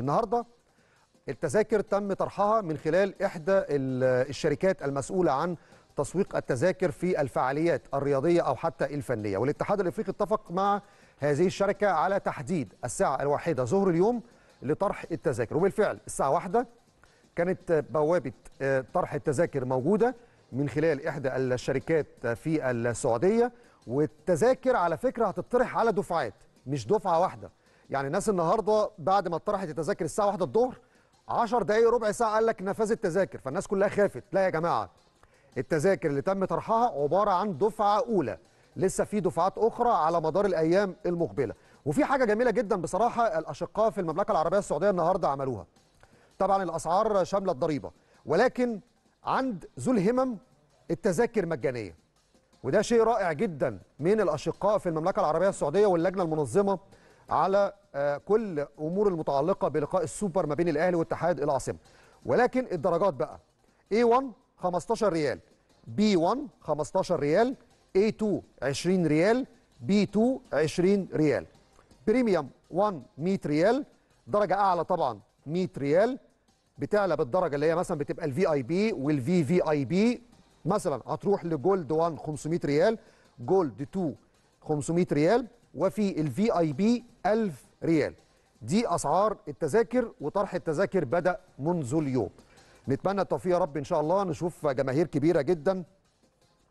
النهارده التذاكر تم طرحها من خلال إحدى الشركات المسؤولة عن تسويق التذاكر في الفعاليات الرياضية أو حتى الفنية والاتحاد الإفريقي اتفق مع هذه الشركة على تحديد الساعة الواحدة ظهر اليوم لطرح التذاكر وبالفعل الساعة واحدة كانت بوابة آه، طرح التذاكر موجودة من خلال إحدى الشركات في السعودية والتذاكر على فكرة هتطرح على دفعات مش دفعة واحدة يعني الناس النهارده بعد ما اطرحت التذاكر الساعه 1 الظهر 10 دقائق ربع ساعه قال لك نفذ التذاكر فالناس كلها خافت لا يا جماعه التذاكر اللي تم طرحها عباره عن دفعه اولى لسه في دفعات اخرى على مدار الايام المقبله وفي حاجه جميله جدا بصراحه الاشقاء في المملكه العربيه السعوديه النهارده عملوها طبعا الاسعار شامله الضريبه ولكن عند ذو الهمم التذاكر مجانيه وده شيء رائع جدا من الاشقاء في المملكه العربيه السعوديه واللجنه المنظمه على آه، كل امور المتعلقه بلقاء السوبر ما بين الاهلي واتحاد العاصمه ولكن الدرجات بقى A1 15 ريال B1 15 ريال A2 20 ريال B2 20 ريال بريميوم 1 100 ريال درجه اعلى طبعا 100 ريال بتعلى بالدرجه اللي هي مثلا بتبقى الفي اي بي والفي في اي بي مثلا هتروح لجولد 1 500 ريال جولد 2 500 ريال وفي الفي اي بي 1000 ريال دي اسعار التذاكر وطرح التذاكر بدا منذ اليوم نتمنى التوفيق يا رب ان شاء الله نشوف جماهير كبيره جدا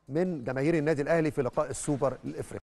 من جماهير النادي الاهلي في لقاء السوبر الافريقي